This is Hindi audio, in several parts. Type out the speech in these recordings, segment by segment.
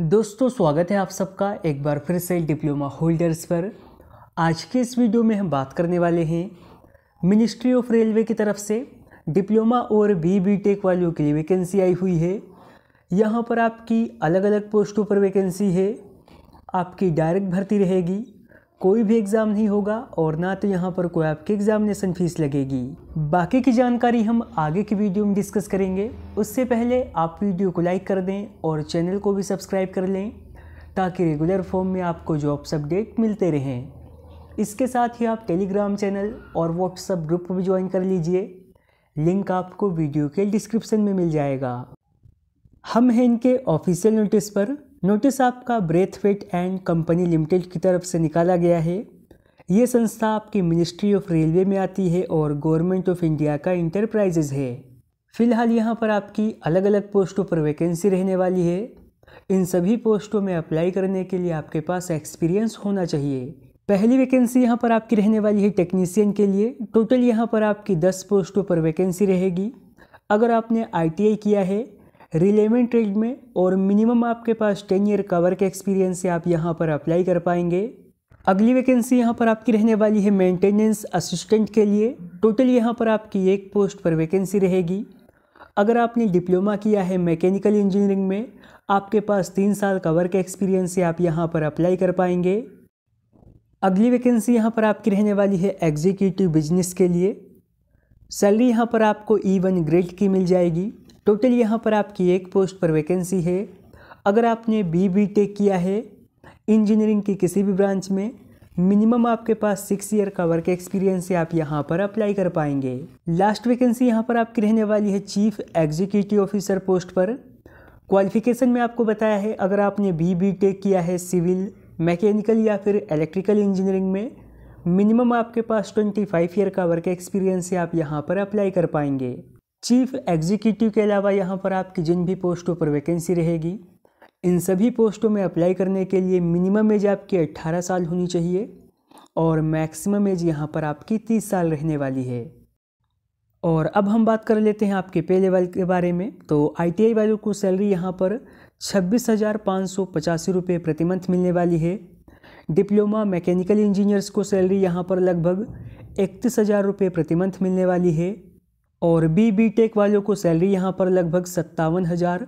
दोस्तों स्वागत है आप सबका एक बार फिर से डिप्लोमा होल्डर्स पर आज के इस वीडियो में हम बात करने वाले हैं मिनिस्ट्री ऑफ रेलवे की तरफ से डिप्लोमा और बी बी टेक वालों के लिए वैकेंसी आई हुई है यहाँ पर आपकी अलग अलग पोस्टों पर वैकेंसी है आपकी डायरेक्ट भर्ती रहेगी कोई भी एग्ज़ाम नहीं होगा और ना तो यहाँ पर कोई आपकी एग्ज़ामिनेशन फ़ीस लगेगी बाकी की जानकारी हम आगे की वीडियो में डिस्कस करेंगे उससे पहले आप वीडियो को लाइक कर दें और चैनल को भी सब्सक्राइब कर लें ताकि रेगुलर फॉर्म में आपको जॉब्स अपडेट मिलते रहें इसके साथ ही आप टेलीग्राम चैनल और व्हाट्सअप ग्रुप भी ज्वाइन कर लीजिए लिंक आपको वीडियो के डिस्क्रिप्शन में मिल जाएगा हम हैं इनके ऑफिशियल नोटिस पर नोटिस आपका ब्रेथवेट एंड कंपनी लिमिटेड की तरफ से निकाला गया है ये संस्था आपकी मिनिस्ट्री ऑफ रेलवे में आती है और गवर्नमेंट ऑफ इंडिया का इंटरप्राइजेज है फिलहाल यहाँ पर आपकी अलग अलग पोस्टों पर वैकेंसी रहने वाली है इन सभी पोस्टों में अप्लाई करने के लिए आपके पास एक्सपीरियंस होना चाहिए पहली वैकेंसी यहाँ पर आपकी रहने वाली है टेक्नीसियन के लिए टोटल यहाँ पर आपकी दस पोस्टों पर वैकेंसी रहेगी अगर आपने आई किया है रिलेवेंट ट्रेड में और मिनिमम आपके पास टेन ईयर का वर्क एक्सपीरियंस से आप यहाँ पर अप्लाई कर पाएंगे अगली वैकेंसी यहाँ पर आपकी रहने वाली है मेंटेनेंस असिस्टेंट के लिए टोटल यहाँ पर आपकी एक पोस्ट पर वैकेंसी रहेगी अगर आपने डिप्लोमा किया है मैकेनिकल इंजीनियरिंग में आपके पास तीन साल का वर्क एक्सपीरियंस से आप यहाँ पर अप्लाई कर पाएंगे अगली वैकेंसी यहाँ पर आपकी रहने वाली है एग्जीक्यूटिव बिजनेस के लिए सैलरी यहाँ पर आपको ई वन ग्रेड की मिल जाएगी टोटल तो यहाँ पर आपकी एक पोस्ट पर वैकेंसी है अगर आपने बी बी टेक किया है इंजीनियरिंग की किसी भी ब्रांच में मिनिमम आपके पास सिक्स ईयर का वर्क एक्सपीरियंस से आप यहाँ पर अप्लाई कर पाएंगे लास्ट वैकेंसी यहाँ पर आपकी रहने वाली है चीफ एग्जीक्यूटिव ऑफिसर पोस्ट पर क्वालिफिकेशन में आपको बताया है अगर आपने बी बी टेक किया है सिविल मैकेनिकल या फिर इलेक्ट्रिकल इंजीनियरिंग में मिनिमम आपके पास ट्वेंटी फाइव ईयर का वर्क एक्सपीरियंस से आप यहाँ पर अप्लाई कर पाएंगे चीफ एग्जीक्यूटिव के अलावा यहाँ पर आपकी जिन भी पोस्टों पर वैकेंसी रहेगी इन सभी पोस्टों में अप्लाई करने के लिए मिनिमम एज आपकी अट्ठारह साल होनी चाहिए और मैक्सिमम एज यहाँ पर आपकी तीस साल रहने वाली है और अब हम बात कर लेते हैं आपके पे लेवल के बारे में तो आईटीआई वालों को सैलरी यहाँ पर छब्बीस हज़ार पाँच सौ पचासी रुपये प्रति मंथ मिलने वाली है डिप्लोमा मैकेनिकल इंजीनियर्स को सैलरी यहाँ पर लगभग इकतीस हज़ार रुपये प्रति मंथ मिलने वाली है और बी बी टेक वालों को सैलरी यहाँ पर लगभग सत्तावन हज़ार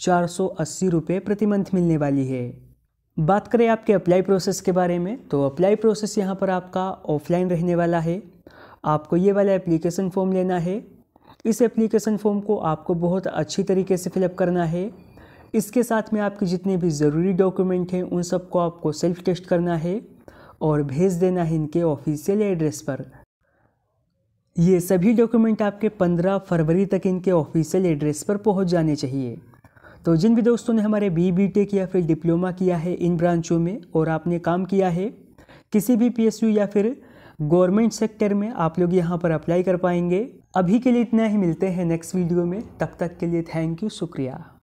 चार सौ अस्सी रुपये प्रति मंथ मिलने वाली है बात करें आपके अप्लाई प्रोसेस के बारे में तो अप्लाई प्रोसेस यहाँ पर आपका ऑफलाइन रहने वाला है आपको ये वाला एप्लीकेशन फॉर्म लेना है इस एप्लीकेशन फॉर्म को आपको बहुत अच्छी तरीके से फिलअप करना है इसके साथ में आपके जितने भी ज़रूरी डॉक्यूमेंट हैं उन सबको आपको सेल्फ टेस्ट करना है और भेज देना है इनके ऑफिशियल एड्रेस पर ये सभी डॉक्यूमेंट आपके 15 फरवरी तक इनके ऑफिशियल एड्रेस पर पहुंच जाने चाहिए तो जिन भी दोस्तों ने हमारे बी बी टेक या फिर डिप्लोमा किया है इन ब्रांचों में और आपने काम किया है किसी भी पी या फिर गवर्नमेंट सेक्टर में आप लोग यहाँ पर अप्लाई कर पाएंगे अभी के लिए इतना ही मिलते हैं नेक्स्ट वीडियो में तब तक, तक के लिए थैंक यू शुक्रिया